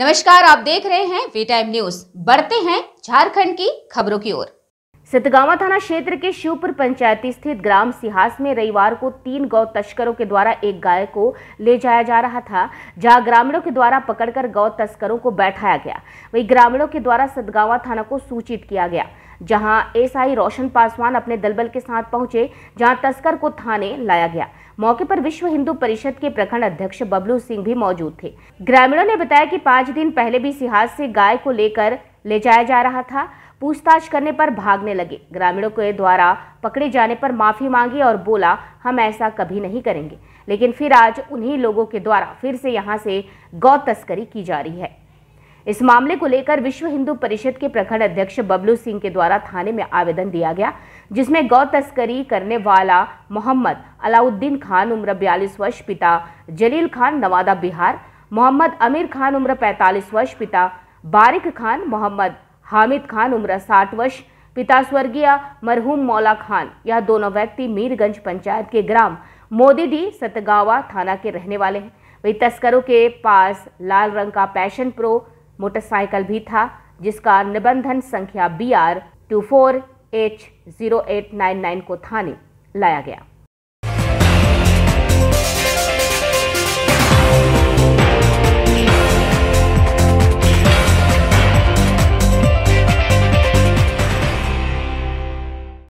नमस्कार आप देख रहे हैं वे टाइम न्यूज बढ़ते हैं झारखंड की खबरों की ओर सितगावा थाना क्षेत्र के शिवपुर पंचायती स्थित ग्राम सिहास में रविवार को तीन गौ तस्करों के द्वारा एक गाय को ले जाया जा रहा था जहां ग्रामीणों के द्वारा पकड़कर गौ तस्करों को बैठाया गया वही ग्रामीणों के द्वारा सतगावा थाना को सूचित किया गया जहां एसआई रोशन पासवान अपने दलबल के साथ पहुंचे जहां तस्कर को थाने लाया गया मौके पर विश्व हिंदू परिषद के प्रखंड अध्यक्ष बबलू सिंह भी मौजूद थे ग्रामीणों ने बताया कि पांच दिन पहले भी सिहास से गाय को लेकर ले जाया जा रहा था पूछताछ करने पर भागने लगे ग्रामीणों के द्वारा पकड़े जाने पर माफी मांगी और बोला हम ऐसा कभी नहीं करेंगे लेकिन फिर आज उन्हीं लोगों के द्वारा फिर से यहाँ से गौ तस्करी की जा रही है इस मामले को लेकर विश्व हिंदू परिषद के प्रखंड अध्यक्ष बबलू सिंह के द्वारा थाने में आवेदन दिया गया जिसमें गौ तस्करी करने वाला मोहम्मद अलाउद्दीन खान उम्र बयालीस वर्ष पिता जलील खान नवादा बिहार मोहम्मद अमीर खान उम्र 45 वर्ष पिता बारिक खान मोहम्मद हामिद खान उम्र 60 वर्ष पिता स्वर्गीय मरहूम मौला खान यह दोनों व्यक्ति मीरगंज पंचायत के ग्राम मोदीडी सतगावा थाना के रहने वाले हैं वही तस्करों के पास लाल रंग का पैशन प्रो मोटरसाइकिल भी था जिसका निबंधन संख्या B R two four H zero eight nine nine को थाने लाया गया